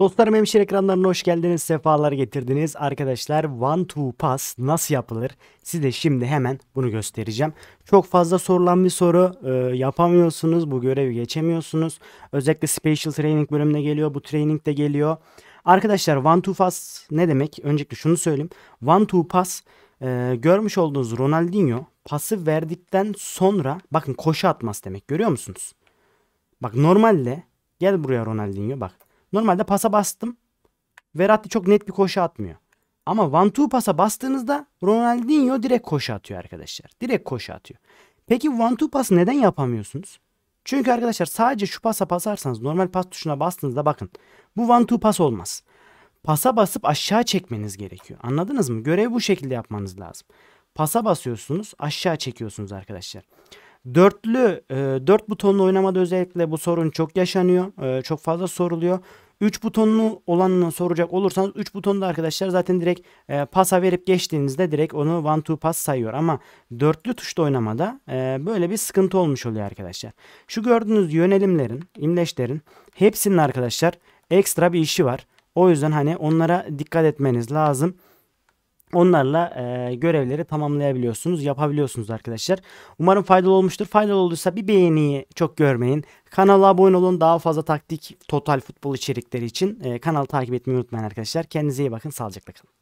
Dostlarım hemşire ekranlarına hoş geldiniz, sefalar getirdiniz. Arkadaşlar one two pass nasıl yapılır? Size şimdi hemen bunu göstereceğim. Çok fazla sorulan bir soru. E, yapamıyorsunuz, bu görevi geçemiyorsunuz. Özellikle Special Training bölümüne geliyor, bu training de geliyor. Arkadaşlar one two pass ne demek? Öncelikle şunu söyleyeyim. One two pass e, görmüş olduğunuz Ronaldinho pası verdikten sonra bakın koşu atmaz demek. Görüyor musunuz? Bak normalde gel buraya Ronaldinho bak. Normalde pasa bastım. Veratti çok net bir koşu atmıyor. Ama one two pasa bastığınızda Ronaldinho direkt koşu atıyor arkadaşlar. Direkt koşu atıyor. Peki one two pası neden yapamıyorsunuz? Çünkü arkadaşlar sadece şu pasa basarsanız normal pas tuşuna bastığınızda bakın. Bu one two pas olmaz. Pasa basıp aşağı çekmeniz gerekiyor. Anladınız mı? Görevi bu şekilde yapmanız lazım. Pasa basıyorsunuz aşağı çekiyorsunuz arkadaşlar. Dörtlü, e, dört butonlu oynamada özellikle bu sorun çok yaşanıyor. E, çok fazla soruluyor. Üç butonlu olanını soracak olursanız üç butonda arkadaşlar zaten direkt e, pasa verip geçtiğinizde direkt onu one two pass sayıyor. Ama dörtlü tuşta oynamada e, böyle bir sıkıntı olmuş oluyor arkadaşlar. Şu gördüğünüz yönelimlerin, imleçlerin hepsinin arkadaşlar ekstra bir işi var. O yüzden hani onlara dikkat etmeniz lazım. Onlarla e, görevleri tamamlayabiliyorsunuz, yapabiliyorsunuz arkadaşlar. Umarım faydalı olmuştur. Faydalı olduysa bir beğeniyi çok görmeyin. Kanala abone olun. Daha fazla taktik, total futbol içerikleri için e, kanalı takip etmeyi unutmayın arkadaşlar. Kendinize iyi bakın. Sağlıcakla kalın.